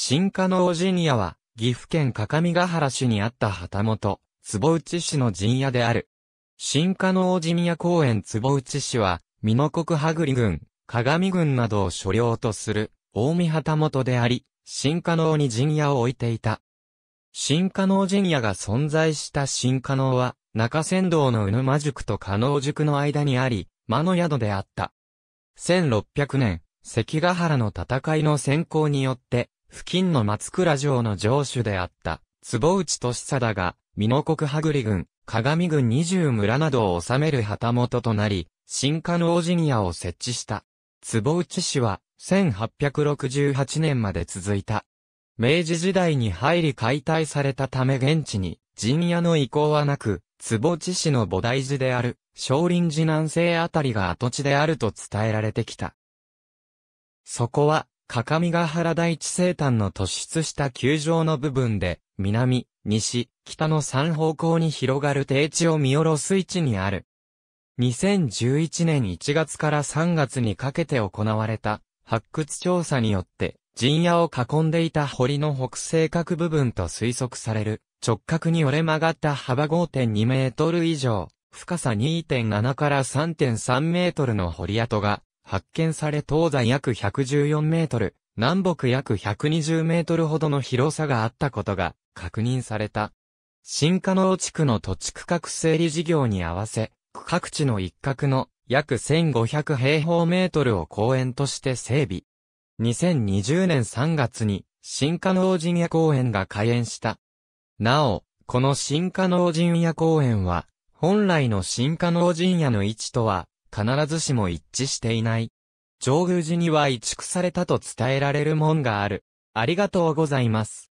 新加納陣屋は、岐阜県各務原市にあった旗本、坪内市の陣屋である。新加納陣屋公園坪内市は、美濃国羽栗郡、鏡郡などを所領とする、大見旗本であり、新加納に陣屋を置いていた。新加納陣屋が存在した新加納は、中山道の鵜沼塾と加納塾の間にあり、間の宿であった。1600年、関ヶ原の戦いの先行によって、付近の松倉城の城主であった、坪内俊貞が、美濃国羽栗郡、鏡郡二十村などを治める旗本となり、新加の王子宮を設置した。坪内氏は、1868年まで続いた。明治時代に入り解体されたため現地に、陣屋の意向はなく、坪内市の菩提寺である、少林寺南西あたりが跡地であると伝えられてきた。そこは、各務原大地生誕の突出した球場の部分で、南、西、北の3方向に広がる低地を見下ろす位置にある。2011年1月から3月にかけて行われた発掘調査によって、陣屋を囲んでいた堀の北西角部分と推測される、直角に折れ曲がった幅5.2メートル以上、深さ2.7から3.3メートルの堀跡が発見され東西約114メートル、南北約120メートルほどの広さがあったことが確認された。新加納地区の土地区画整理事業に合わせ、区画地の一角の約1500平方メートルを公園として整備。2020年3月に新加納陣屋公園が開園した。なお、この新加納陣屋公園は、本来の新加納陣屋の位置とは必ずしも一致していない。上宮寺には移築されたと伝えられる門がある。ありがとうございます。